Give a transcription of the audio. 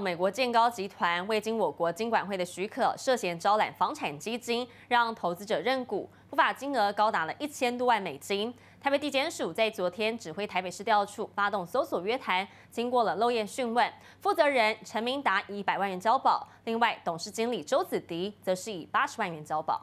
美国建高集团未经我国金管会的许可，涉嫌招揽房产基金，让投资者认股，不法金额高达了一千多万美金。台北地检署在昨天指挥台北市调处发动搜索约谈，经过了漏验讯问，负责人陈明达以一百万元交保，另外董事经理周子迪则是以八十万元交保。